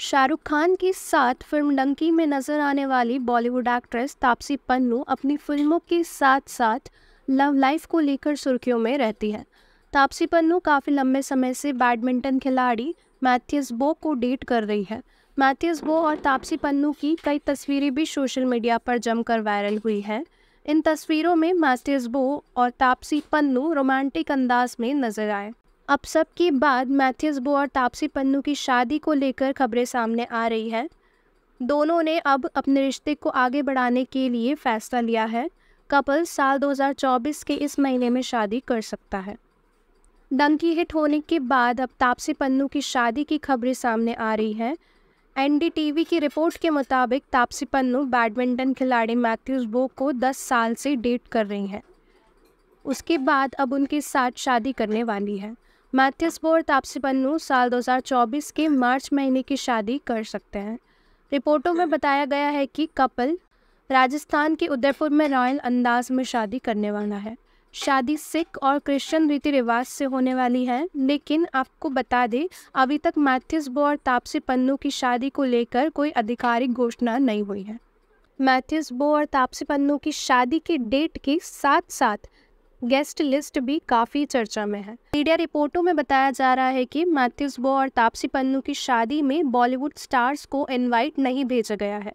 शाहरुख खान के साथ फिल्म डंकी में नजर आने वाली बॉलीवुड एक्ट्रेस तापसी पन्नू अपनी फिल्मों के साथ साथ लव लाइफ को लेकर सुर्खियों में रहती है तापसी पन्नू काफ़ी लंबे समय से बैडमिंटन खिलाड़ी मैथियस बो को डेट कर रही है मैथियस बो और तापसी पन्नू की कई तस्वीरें भी सोशल मीडिया पर जमकर वायरल हुई हैं इन तस्वीरों में मैथ्यूस बो और तापसी पन्नू रोमांटिक अंदाज में नजर आए अब सबके बाद मैथ्यूज बो और तापसी पन्नू की शादी को लेकर खबरें सामने आ रही है दोनों ने अब अपने रिश्ते को आगे बढ़ाने के लिए फैसला लिया है कपल साल 2024 के इस महीने में शादी कर सकता है डंकी हिट होने के बाद अब तापसी पन्नू की शादी की खबरें सामने आ रही हैं एनडीटीवी की रिपोर्ट के मुताबिक तापसी पन्नू बैडमिंटन खिलाड़ी मैथ्यूज बो को 10 साल से डेट कर रही हैं उसके बाद अब उनके साथ शादी करने वाली है मैथियस बोर तापसी पन्नू साल 2024 के मार्च महीने की शादी कर सकते हैं रिपोर्टों में बताया गया है कि कपल राजस्थान के उदयपुर में रॉयल अंदाज में शादी करने वाला है शादी सिख और क्रिश्चियन रीति रिवाज से होने वाली है लेकिन आपको बता दें अभी तक मैथ्यस बो और तापसी पन्नू की शादी को लेकर कोई आधिकारिक घोषणा नहीं हुई है मैथ्यस बो और तापसी पन्नू की शादी की डेट के साथ साथ गेस्ट लिस्ट भी काफ़ी चर्चा में है मीडिया रिपोर्टों में बताया जा रहा है कि मैथ्यूज बो और तापसी पन्नू की शादी में बॉलीवुड स्टार्स को इनवाइट नहीं भेजा गया है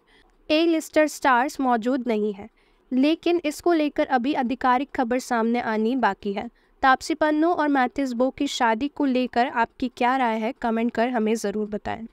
ए लिस्टर स्टार्स मौजूद नहीं है लेकिन इसको लेकर अभी आधिकारिक खबर सामने आनी बाकी है तापसी पन्नू और मैथ्यूज बो की शादी को लेकर आपकी क्या राय है कमेंट कर हमें ज़रूर बताएं